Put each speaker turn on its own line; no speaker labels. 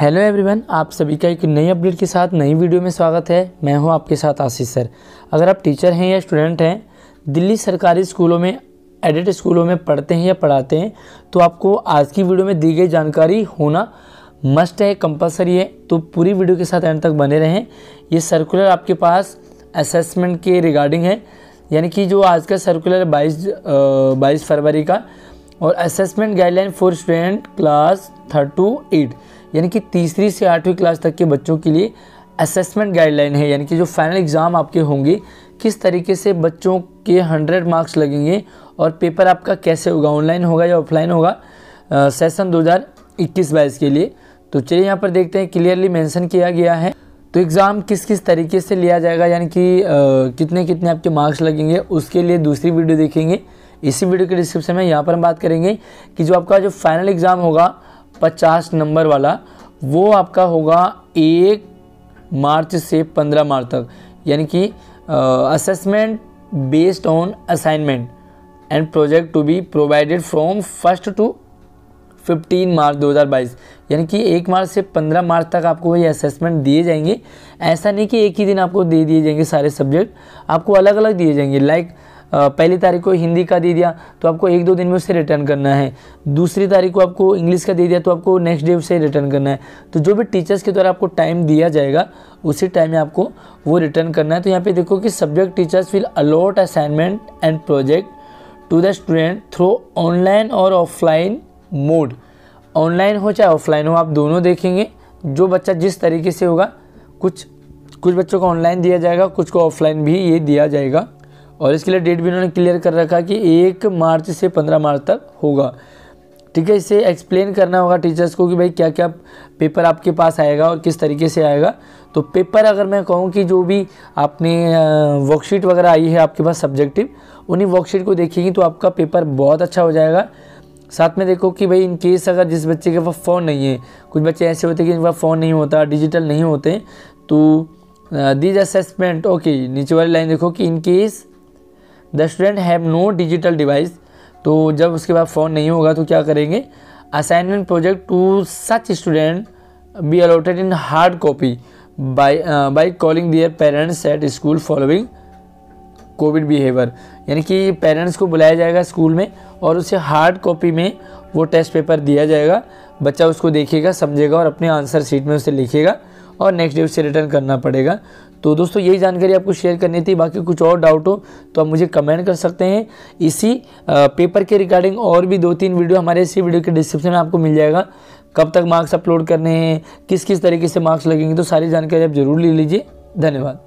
hello everyone आप सभी का एक नई अपडेट के साथ नई वीडियो में स्वागत है मैं हूं आपके साथ आशीष सर अगर आप टीचर हैं या स्टूडेंट हैं दिल्ली सरकारी स्कूलों में एडेड स्कूलों में पढ़ते हैं या पढ़ाते हैं तो आपको आज की वीडियो में दी गई जानकारी होना मस्ट है कंपलसरी है तो पूरी वीडियो के साथ एंड तक बने रहें ये सर्कुलर आपके पास असेसमेंट के रिगार्डिंग है यानी कि जो आज का सर्कुलर बाईस बाईस फरवरी का और assessment guideline for student class third to eight यानी कि तीसरी से आठवीं क्लास तक के बच्चों के लिए असेसमेंट गाइडलाइन है यानी कि जो फाइनल एग्ज़ाम आपके होंगे किस तरीके से बच्चों के हंड्रेड मार्क्स लगेंगे और पेपर आपका कैसे होगा ऑनलाइन होगा या ऑफलाइन होगा आ, सेशन 2021-22 के लिए तो चलिए यहाँ पर देखते हैं क्लियरली मेंशन किया गया है तो एग्ज़ाम किस किस तरीके से लिया जाएगा यानी कि कितने कितने आपके मार्क्स लगेंगे उसके लिए दूसरी वीडियो देखेंगे इसी वीडियो के डिस्क्रिप्शन में यहाँ पर हम बात करेंगे कि जो आपका जो फाइनल एग्ज़ाम होगा पचास नंबर वाला वो आपका होगा एक मार्च से पंद्रह मार्च तक यानी कि assessment based on assignment and project to be provided from first to fifteen March 2022 यानी कि एक मार्च से पंद्रह मार्च तक आपको ये असेसमेंट दिए जाएंगे ऐसा नहीं कि एक ही दिन आपको दे दिए जाएंगे सारे सब्जेक्ट आपको अलग अलग दिए जाएंगे लाइक like, पहली तारीख को हिंदी का दे दिया तो आपको एक दो दिन में उसे रिटर्न करना है दूसरी तारीख को आपको इंग्लिश का दे दिया तो आपको नेक्स्ट डे उसे रिटर्न करना है तो जो भी टीचर्स के द्वारा आपको टाइम दिया जाएगा उसी टाइम में आपको वो रिटर्न करना है तो यहाँ पे देखो कि subject teachers will allot assignment and project to the student through online और ऑफलाइन मोड ऑनलाइन हो चाहे ऑफलाइन हो आप दोनों देखेंगे जो बच्चा जिस तरीके से होगा कुछ कुछ बच्चों को ऑनलाइन दिया जाएगा कुछ को ऑफलाइन भी ये दिया जाएगा और इसके लिए डेट भी इन्होंने क्लियर कर रखा कि एक मार्च से पंद्रह मार्च तक होगा ठीक है इसे एक्सप्लेन करना होगा टीचर्स को कि भाई क्या क्या पेपर आपके पास आएगा और किस तरीके से आएगा तो पेपर अगर मैं कहूँ कि जो भी आपने वर्कशीट वगैरह आई है आपके पास सब्जेक्टिव उन्हीं वर्कशीट को देखेंगी तो आपका पेपर बहुत अच्छा हो जाएगा साथ में देखो कि भाई इन केस अगर जिस बच्चे के पास फ़ोन नहीं है कुछ बच्चे ऐसे होते हैं कि जिनका फ़ोन नहीं होता डिजिटल नहीं होते तो दिज असेसमेंट ओके नीचे वाली लाइन देखो कि in case the student have no digital device तो जब उसके बाद फ़ोन नहीं होगा तो क्या करेंगे assignment project to such student be allotted in hard copy by by calling their parents at school following Covid behaviour यानी कि पेरेंट्स को बुलाया जाएगा स्कूल में और उसे हार्ड कॉपी में वो टेस्ट पेपर दिया जाएगा बच्चा उसको देखेगा समझेगा और अपने आंसर शीट में उसे लिखेगा और नेक्स्ट डे उसे रिटर्न करना पड़ेगा तो दोस्तों यही जानकारी आपको शेयर करनी थी बाकी कुछ और डाउट हो तो आप मुझे कमेंट कर सकते हैं इसी पेपर के रिगार्डिंग और भी दो तीन वीडियो हमारे इसी वीडियो के डिस्क्रिप्शन में आपको मिल जाएगा कब तक मार्क्स अपलोड करने हैं किस किस तरीके से मार्क्स लगेंगे तो सारी जानकारी आप ज़रूर ले लीजिए धन्यवाद